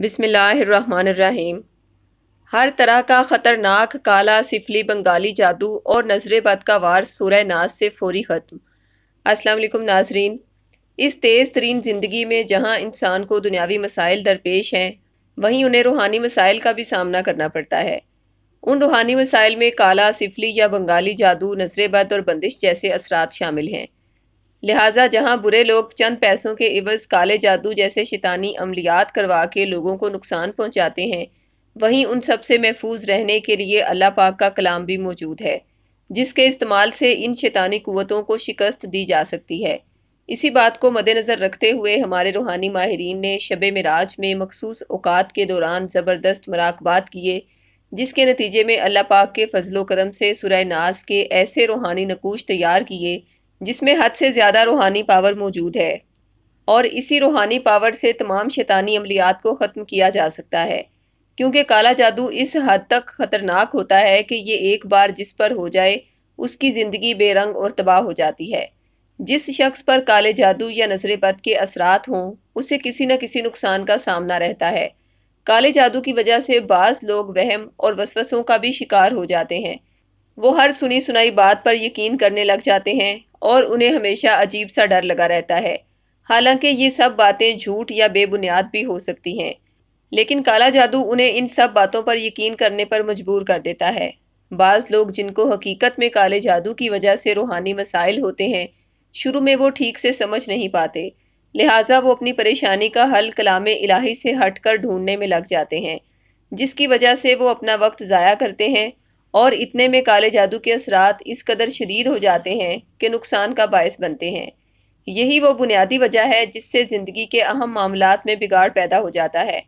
बिसमीम हर तरह का ख़तरनाक काला सिफली बंगाली जादू और नजर बद का वार सूरह नाज से फौरी ख़त्म अस्सलाम नाजरीन इस तेज़ तरीन ज़िंदगी में जहाँ इंसान को दुनियावी मसाइल दरपेश हैं वहीं उन्हें रूहानी मसाइल का भी सामना करना पड़ता है उन रूहानी मसाइल में काला सिफली या बंगाली जादू नजर बद और बंदिश जैसे असरात शामिल हैं लिहाजा जहां बुरे लोग चंद पैसों के इवज काले जादू जैसे शैतानी अमलियात करवा के लोगों को नुकसान पहुंचाते हैं वहीं उन सब से महफूज रहने के लिए अल्लाह पाक का कलाम भी मौजूद है जिसके इस्तेमाल से इन शैतानी क़वतों को शिकस्त दी जा सकती है इसी बात को मद्देनज़र रखते हुए हमारे रूहानी माहरीन ने शब मराज में मखसूस अवकात के दौरान ज़बरदस्त मराकबात किए जिसके नतीजे में अल्लाह पाक के फजलो से सुरह नाज के ऐसे रूहानी नकूश तैयार किए जिसमें हद से ज़्यादा रूहानी पावर मौजूद है और इसी रूहानी पावर से तमाम शैतानी अमलियात को ख़त्म किया जा सकता है क्योंकि काला जादू इस हद तक ख़तरनाक होता है कि ये एक बार जिस पर हो जाए उसकी ज़िंदगी बेरंग और तबाह हो जाती है जिस शख्स पर काले जादू या नजरे बद के असरात हों उसे किसी न किसी नुकसान का सामना रहता है काले जादू की वजह से बाज़ लोग वहम और वसवसों का भी शिकार हो जाते हैं वो हर सुनी सुनाई बात पर यकीन करने लग जाते हैं और उन्हें हमेशा अजीब सा डर लगा रहता है हालांकि ये सब बातें झूठ या बेबुनियाद भी हो सकती हैं लेकिन काला जादू उन्हें इन सब बातों पर यकीन करने पर मजबूर कर देता है बाज़ लोग जिनको हकीकत में काले जादू की वजह से रूहानी मसाइल होते हैं शुरू में वो ठीक से समझ नहीं पाते लिहाजा वो अपनी परेशानी का हल कलाम इलाही से हट कर ढूंढने में लग जाते हैं जिसकी वजह से वो अपना वक्त ज़ाया करते हैं और इतने में काले जादू के असरात इस कदर शदीद हो जाते हैं कि नुकसान का बायस बनते हैं यही वो बुनियादी वजह है जिससे ज़िंदगी के अहम मामलों में बिगाड़ पैदा हो जाता है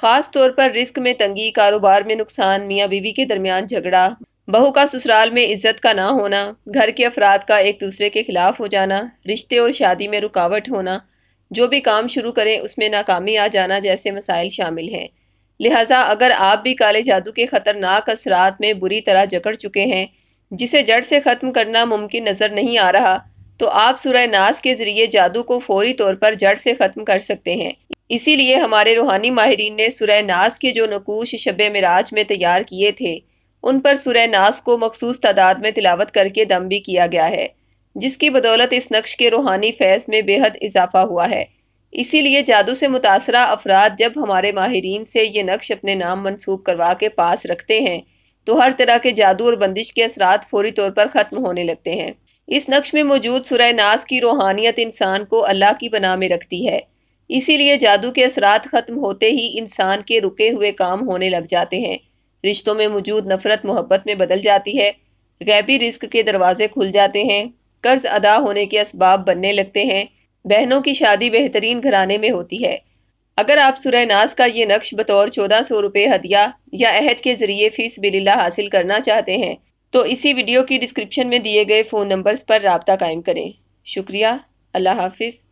ख़ास तौर पर रिस्क में तंगी कारोबार में नुकसान मियाँ बीवी के दरमियान झगड़ा बहू का ससुराल में इज्जत का ना होना घर के अफराद का एक दूसरे के खिलाफ हो जाना रिश्ते और शादी में रुकावट होना जो भी काम शुरू करें उसमें नाकामी आ जाना जैसे मसाइल शामिल हैं लिहाजा अगर आप भी काले जादू के ख़तरनाक असरात में बुरी तरह जकड़ चुके हैं जिसे जड़ से ख़त्म करना मुमकिन नज़र नहीं आ रहा तो आप सूर्य नास के ज़रिए जादू को फौरी तौर पर जड़ से ख़त्म कर सकते हैं इसीलिए हमारे रूहानी माहरीन ने सूर्य नास के जो नकूश शब मराज में तैयार किए थे उन पर सूर्य नास को मखसूस तादाद में तिलावत करके दम भी किया गया है जिसकी बदौलत इस नक्श के रूहानी फैज़ में बेहद इजाफा हुआ है इसीलिए जादू से मुतासर अफराद जब हमारे माहरीन से ये नक्श अपने नाम मनसूब करवा के पास रखते हैं तो हर तरह के जादू और बंदिश के असरात फौरी तौर पर ख़त्म होने लगते हैं इस नक्श में मौजूद सुरह नाज की रूहानियत इंसान को अल्लाह की बना में रखती है इसीलिए जादू के असरात ख़त्म होते ही इंसान के रुके हुए काम होने लग जाते हैं रिश्तों में मौजूद नफरत मोहब्बत में बदल जाती है गैबी रिस्क के दरवाजे खुल जाते हैं कर्ज अदा होने के इसबाब बनने लगते हैं बहनों की शादी बेहतरीन घराने में होती है अगर आप सुरैनास का ये नक्श बतौर चौदह सौ रुपये हदिया या अहद के ज़रिए फ़ीस बिल्ला हासिल करना चाहते हैं तो इसी वीडियो की डिस्क्रिप्शन में दिए गए फ़ोन नंबर्स पर रबता कायम करें शुक्रिया अल्लाह हाफिज़